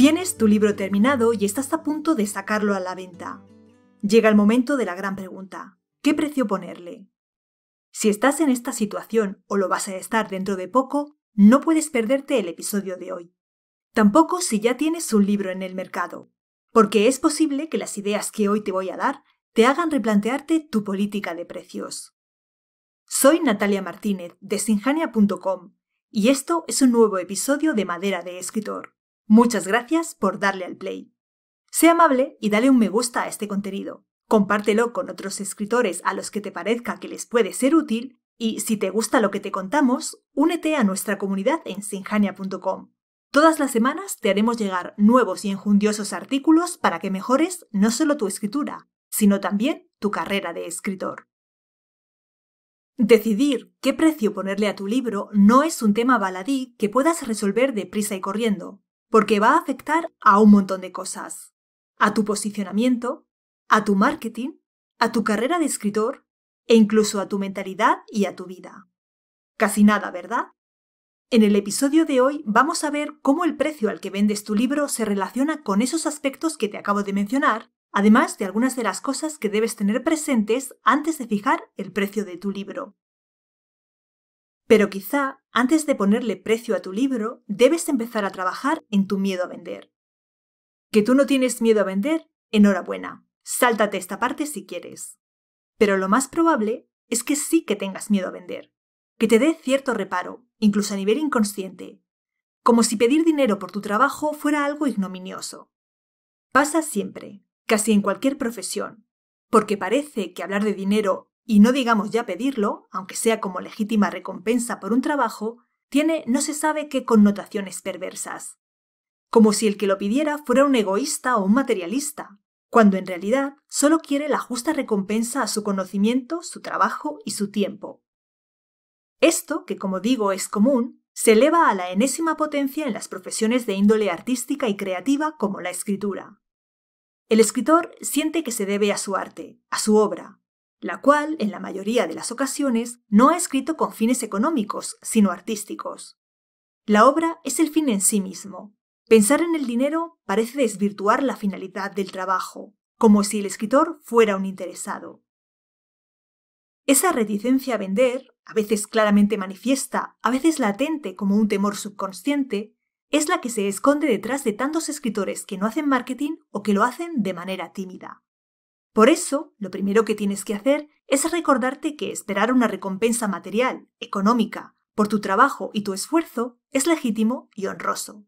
Tienes tu libro terminado y estás a punto de sacarlo a la venta. Llega el momento de la gran pregunta. ¿Qué precio ponerle? Si estás en esta situación o lo vas a estar dentro de poco, no puedes perderte el episodio de hoy. Tampoco si ya tienes un libro en el mercado, porque es posible que las ideas que hoy te voy a dar te hagan replantearte tu política de precios. Soy Natalia Martínez de sinjania.com y esto es un nuevo episodio de Madera de Escritor. Muchas gracias por darle al play. Sé amable y dale un me gusta a este contenido. Compártelo con otros escritores a los que te parezca que les puede ser útil y si te gusta lo que te contamos, únete a nuestra comunidad en sinjania.com. Todas las semanas te haremos llegar nuevos y enjundiosos artículos para que mejores no solo tu escritura, sino también tu carrera de escritor. Decidir qué precio ponerle a tu libro no es un tema baladí que puedas resolver deprisa y corriendo porque va a afectar a un montón de cosas. A tu posicionamiento, a tu marketing, a tu carrera de escritor e incluso a tu mentalidad y a tu vida. Casi nada, ¿verdad? En el episodio de hoy vamos a ver cómo el precio al que vendes tu libro se relaciona con esos aspectos que te acabo de mencionar, además de algunas de las cosas que debes tener presentes antes de fijar el precio de tu libro. Pero quizá, antes de ponerle precio a tu libro, debes empezar a trabajar en tu miedo a vender. ¿Que tú no tienes miedo a vender? Enhorabuena. Sáltate esta parte si quieres. Pero lo más probable es que sí que tengas miedo a vender, que te dé cierto reparo, incluso a nivel inconsciente, como si pedir dinero por tu trabajo fuera algo ignominioso. Pasa siempre, casi en cualquier profesión, porque parece que hablar de dinero y no digamos ya pedirlo, aunque sea como legítima recompensa por un trabajo, tiene no se sabe qué connotaciones perversas. Como si el que lo pidiera fuera un egoísta o un materialista, cuando en realidad solo quiere la justa recompensa a su conocimiento, su trabajo y su tiempo. Esto, que como digo es común, se eleva a la enésima potencia en las profesiones de índole artística y creativa como la escritura. El escritor siente que se debe a su arte, a su obra, la cual, en la mayoría de las ocasiones, no ha escrito con fines económicos, sino artísticos. La obra es el fin en sí mismo. Pensar en el dinero parece desvirtuar la finalidad del trabajo, como si el escritor fuera un interesado. Esa reticencia a vender, a veces claramente manifiesta, a veces latente como un temor subconsciente, es la que se esconde detrás de tantos escritores que no hacen marketing o que lo hacen de manera tímida. Por eso, lo primero que tienes que hacer es recordarte que esperar una recompensa material, económica, por tu trabajo y tu esfuerzo es legítimo y honroso.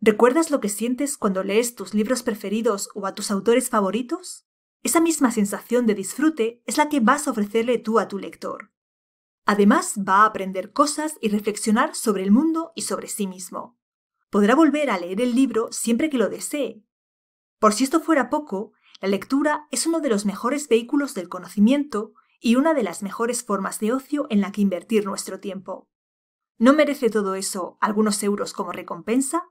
¿Recuerdas lo que sientes cuando lees tus libros preferidos o a tus autores favoritos? Esa misma sensación de disfrute es la que vas a ofrecerle tú a tu lector. Además, va a aprender cosas y reflexionar sobre el mundo y sobre sí mismo. Podrá volver a leer el libro siempre que lo desee. Por si esto fuera poco, la lectura es uno de los mejores vehículos del conocimiento y una de las mejores formas de ocio en la que invertir nuestro tiempo. ¿No merece todo eso algunos euros como recompensa?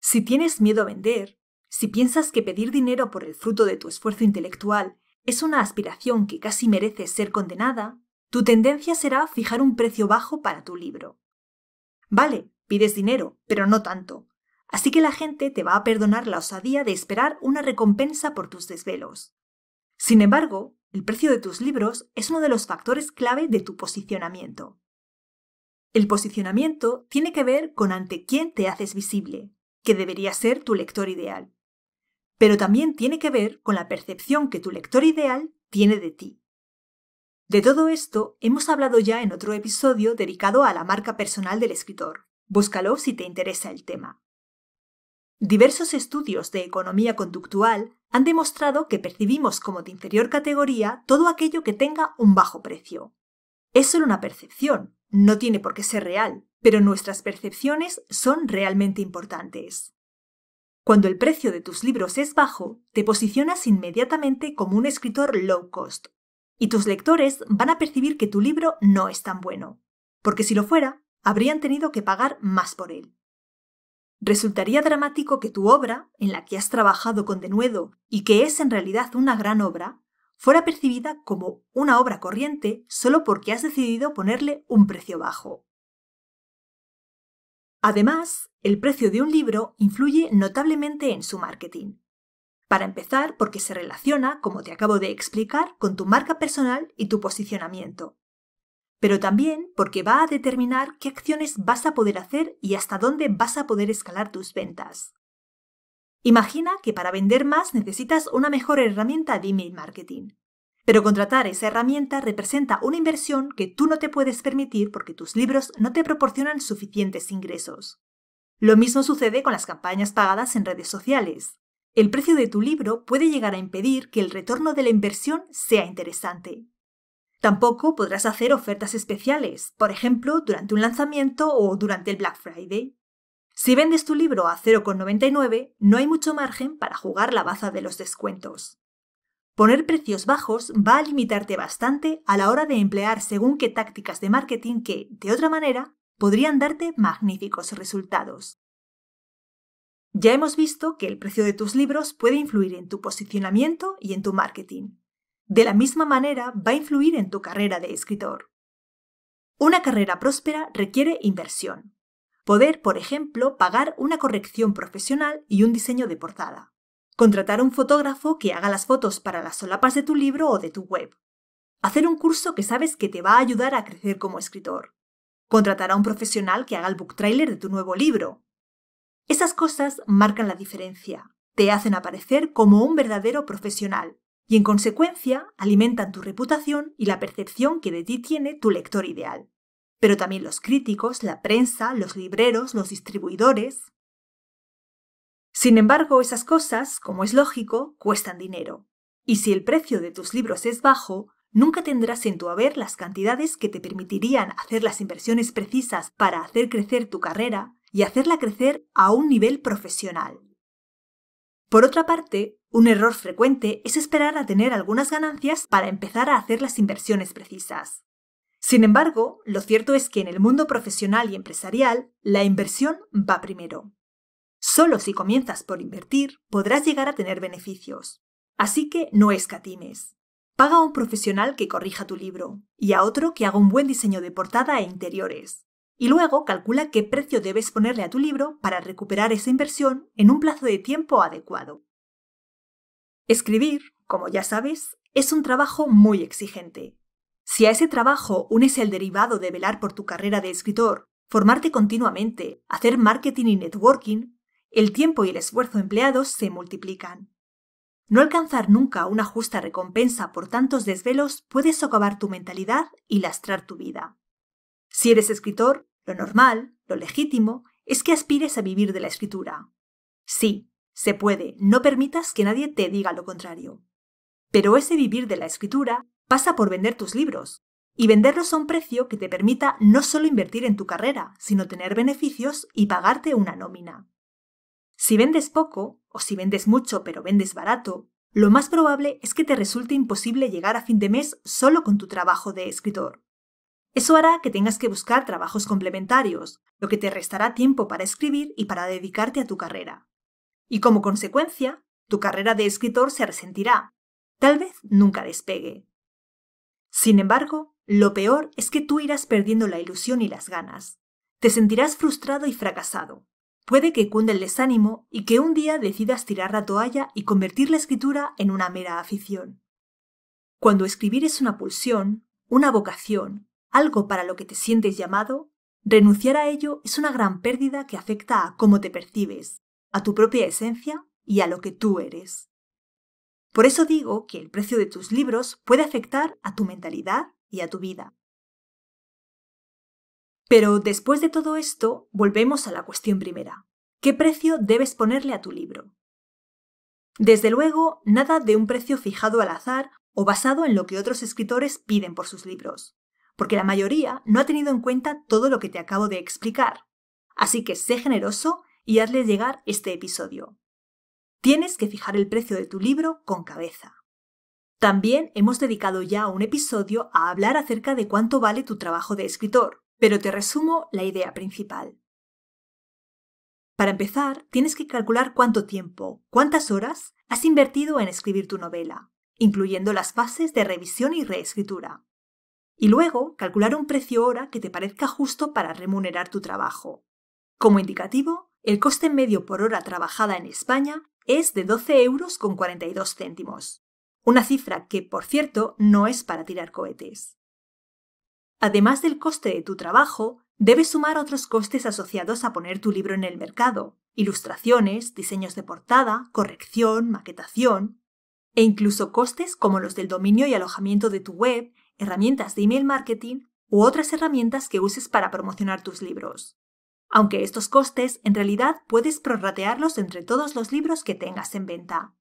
Si tienes miedo a vender, si piensas que pedir dinero por el fruto de tu esfuerzo intelectual es una aspiración que casi merece ser condenada, tu tendencia será fijar un precio bajo para tu libro. Vale, pides dinero, pero no tanto, Así que la gente te va a perdonar la osadía de esperar una recompensa por tus desvelos. Sin embargo, el precio de tus libros es uno de los factores clave de tu posicionamiento. El posicionamiento tiene que ver con ante quién te haces visible, que debería ser tu lector ideal. Pero también tiene que ver con la percepción que tu lector ideal tiene de ti. De todo esto hemos hablado ya en otro episodio dedicado a la marca personal del escritor. Búscalo si te interesa el tema. Diversos estudios de economía conductual han demostrado que percibimos como de inferior categoría todo aquello que tenga un bajo precio. Es solo una percepción, no tiene por qué ser real, pero nuestras percepciones son realmente importantes. Cuando el precio de tus libros es bajo, te posicionas inmediatamente como un escritor low cost, y tus lectores van a percibir que tu libro no es tan bueno, porque si lo fuera, habrían tenido que pagar más por él. Resultaría dramático que tu obra, en la que has trabajado con denuedo y que es en realidad una gran obra, fuera percibida como una obra corriente solo porque has decidido ponerle un precio bajo. Además, el precio de un libro influye notablemente en su marketing. Para empezar, porque se relaciona, como te acabo de explicar, con tu marca personal y tu posicionamiento pero también porque va a determinar qué acciones vas a poder hacer y hasta dónde vas a poder escalar tus ventas. Imagina que para vender más necesitas una mejor herramienta de email marketing, pero contratar esa herramienta representa una inversión que tú no te puedes permitir porque tus libros no te proporcionan suficientes ingresos. Lo mismo sucede con las campañas pagadas en redes sociales. El precio de tu libro puede llegar a impedir que el retorno de la inversión sea interesante. Tampoco podrás hacer ofertas especiales, por ejemplo, durante un lanzamiento o durante el Black Friday. Si vendes tu libro a 0,99, no hay mucho margen para jugar la baza de los descuentos. Poner precios bajos va a limitarte bastante a la hora de emplear según qué tácticas de marketing que, de otra manera, podrían darte magníficos resultados. Ya hemos visto que el precio de tus libros puede influir en tu posicionamiento y en tu marketing de la misma manera va a influir en tu carrera de escritor. Una carrera próspera requiere inversión. Poder, por ejemplo, pagar una corrección profesional y un diseño de portada. Contratar a un fotógrafo que haga las fotos para las solapas de tu libro o de tu web. Hacer un curso que sabes que te va a ayudar a crecer como escritor. Contratar a un profesional que haga el book trailer de tu nuevo libro. Esas cosas marcan la diferencia, te hacen aparecer como un verdadero profesional y en consecuencia alimentan tu reputación y la percepción que de ti tiene tu lector ideal. Pero también los críticos, la prensa, los libreros, los distribuidores. Sin embargo, esas cosas, como es lógico, cuestan dinero. Y si el precio de tus libros es bajo, nunca tendrás en tu haber las cantidades que te permitirían hacer las inversiones precisas para hacer crecer tu carrera y hacerla crecer a un nivel profesional. Por otra parte, un error frecuente es esperar a tener algunas ganancias para empezar a hacer las inversiones precisas. Sin embargo, lo cierto es que en el mundo profesional y empresarial, la inversión va primero. Solo si comienzas por invertir podrás llegar a tener beneficios. Así que no escatimes. Paga a un profesional que corrija tu libro y a otro que haga un buen diseño de portada e interiores. Y luego calcula qué precio debes ponerle a tu libro para recuperar esa inversión en un plazo de tiempo adecuado. Escribir, como ya sabes, es un trabajo muy exigente. Si a ese trabajo unes el derivado de velar por tu carrera de escritor, formarte continuamente, hacer marketing y networking, el tiempo y el esfuerzo empleados se multiplican. No alcanzar nunca una justa recompensa por tantos desvelos puede socavar tu mentalidad y lastrar tu vida. Si eres escritor, lo normal, lo legítimo, es que aspires a vivir de la escritura. Sí, se puede, no permitas que nadie te diga lo contrario. Pero ese vivir de la escritura pasa por vender tus libros, y venderlos a un precio que te permita no solo invertir en tu carrera, sino tener beneficios y pagarte una nómina. Si vendes poco, o si vendes mucho pero vendes barato, lo más probable es que te resulte imposible llegar a fin de mes solo con tu trabajo de escritor. Eso hará que tengas que buscar trabajos complementarios, lo que te restará tiempo para escribir y para dedicarte a tu carrera y como consecuencia, tu carrera de escritor se resentirá. Tal vez nunca despegue. Sin embargo, lo peor es que tú irás perdiendo la ilusión y las ganas. Te sentirás frustrado y fracasado. Puede que cunde el desánimo y que un día decidas tirar la toalla y convertir la escritura en una mera afición. Cuando escribir es una pulsión, una vocación, algo para lo que te sientes llamado, renunciar a ello es una gran pérdida que afecta a cómo te percibes, a tu propia esencia y a lo que tú eres. Por eso digo que el precio de tus libros puede afectar a tu mentalidad y a tu vida. Pero después de todo esto, volvemos a la cuestión primera. ¿Qué precio debes ponerle a tu libro? Desde luego, nada de un precio fijado al azar o basado en lo que otros escritores piden por sus libros, porque la mayoría no ha tenido en cuenta todo lo que te acabo de explicar. Así que sé generoso y hazle llegar este episodio. Tienes que fijar el precio de tu libro con cabeza. También hemos dedicado ya un episodio a hablar acerca de cuánto vale tu trabajo de escritor, pero te resumo la idea principal. Para empezar, tienes que calcular cuánto tiempo, cuántas horas has invertido en escribir tu novela, incluyendo las fases de revisión y reescritura. Y luego, calcular un precio hora que te parezca justo para remunerar tu trabajo. Como indicativo, el coste medio por hora trabajada en España es de 12 euros con 42 céntimos. Una cifra que, por cierto, no es para tirar cohetes. Además del coste de tu trabajo, debes sumar otros costes asociados a poner tu libro en el mercado, ilustraciones, diseños de portada, corrección, maquetación, e incluso costes como los del dominio y alojamiento de tu web, herramientas de email marketing u otras herramientas que uses para promocionar tus libros aunque estos costes en realidad puedes prorratearlos entre todos los libros que tengas en venta.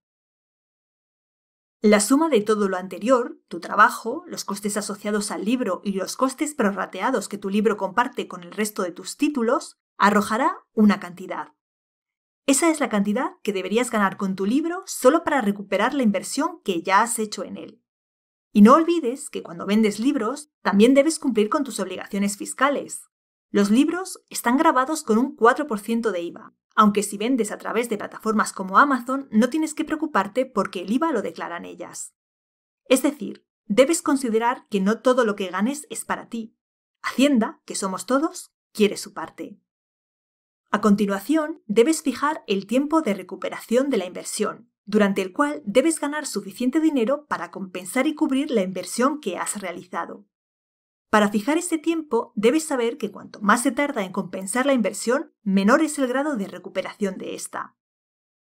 La suma de todo lo anterior, tu trabajo, los costes asociados al libro y los costes prorrateados que tu libro comparte con el resto de tus títulos, arrojará una cantidad. Esa es la cantidad que deberías ganar con tu libro solo para recuperar la inversión que ya has hecho en él. Y no olvides que cuando vendes libros, también debes cumplir con tus obligaciones fiscales, los libros están grabados con un 4% de IVA, aunque si vendes a través de plataformas como Amazon no tienes que preocuparte porque el IVA lo declaran ellas. Es decir, debes considerar que no todo lo que ganes es para ti. Hacienda, que somos todos, quiere su parte. A continuación, debes fijar el tiempo de recuperación de la inversión, durante el cual debes ganar suficiente dinero para compensar y cubrir la inversión que has realizado. Para fijar ese tiempo, debes saber que cuanto más se tarda en compensar la inversión, menor es el grado de recuperación de esta.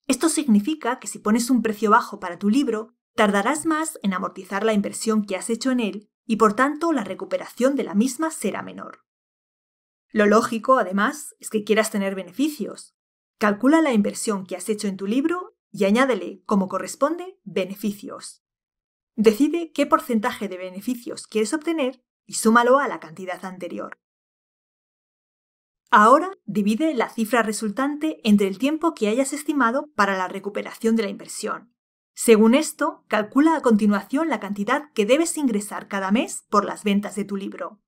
Esto significa que si pones un precio bajo para tu libro, tardarás más en amortizar la inversión que has hecho en él y por tanto la recuperación de la misma será menor. Lo lógico, además, es que quieras tener beneficios. Calcula la inversión que has hecho en tu libro y añádele, como corresponde, beneficios. Decide qué porcentaje de beneficios quieres obtener y súmalo a la cantidad anterior. Ahora divide la cifra resultante entre el tiempo que hayas estimado para la recuperación de la inversión. Según esto, calcula a continuación la cantidad que debes ingresar cada mes por las ventas de tu libro.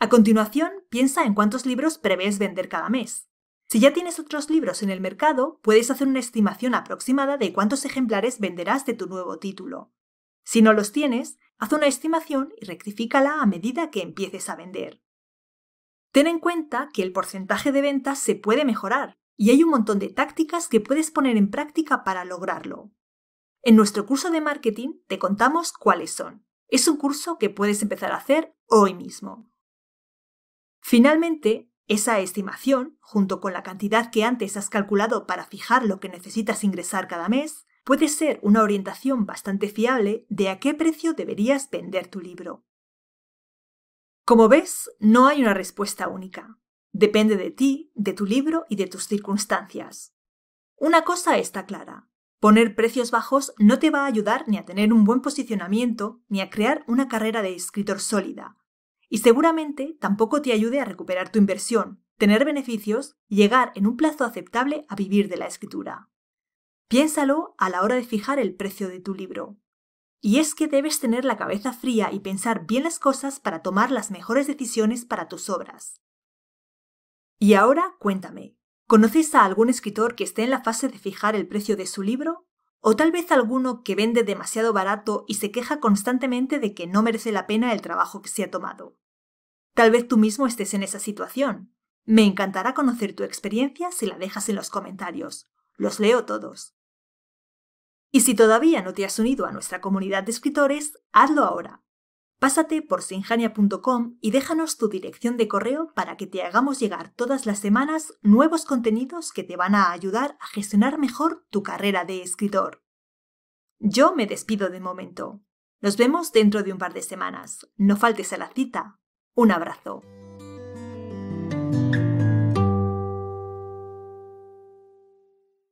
A continuación, piensa en cuántos libros prevés vender cada mes. Si ya tienes otros libros en el mercado, puedes hacer una estimación aproximada de cuántos ejemplares venderás de tu nuevo título. Si no los tienes, haz una estimación y rectifícala a medida que empieces a vender. Ten en cuenta que el porcentaje de ventas se puede mejorar y hay un montón de tácticas que puedes poner en práctica para lograrlo. En nuestro curso de marketing te contamos cuáles son. Es un curso que puedes empezar a hacer hoy mismo. Finalmente, esa estimación, junto con la cantidad que antes has calculado para fijar lo que necesitas ingresar cada mes, puede ser una orientación bastante fiable de a qué precio deberías vender tu libro. Como ves, no hay una respuesta única. Depende de ti, de tu libro y de tus circunstancias. Una cosa está clara. Poner precios bajos no te va a ayudar ni a tener un buen posicionamiento ni a crear una carrera de escritor sólida. Y seguramente tampoco te ayude a recuperar tu inversión, tener beneficios llegar en un plazo aceptable a vivir de la escritura. Piénsalo a la hora de fijar el precio de tu libro. Y es que debes tener la cabeza fría y pensar bien las cosas para tomar las mejores decisiones para tus obras. Y ahora cuéntame, ¿conocéis a algún escritor que esté en la fase de fijar el precio de su libro? ¿O tal vez alguno que vende demasiado barato y se queja constantemente de que no merece la pena el trabajo que se ha tomado? Tal vez tú mismo estés en esa situación. Me encantará conocer tu experiencia si la dejas en los comentarios. Los leo todos. Y si todavía no te has unido a nuestra comunidad de escritores, hazlo ahora. Pásate por sinjania.com y déjanos tu dirección de correo para que te hagamos llegar todas las semanas nuevos contenidos que te van a ayudar a gestionar mejor tu carrera de escritor. Yo me despido de momento. Nos vemos dentro de un par de semanas. No faltes a la cita. Un abrazo.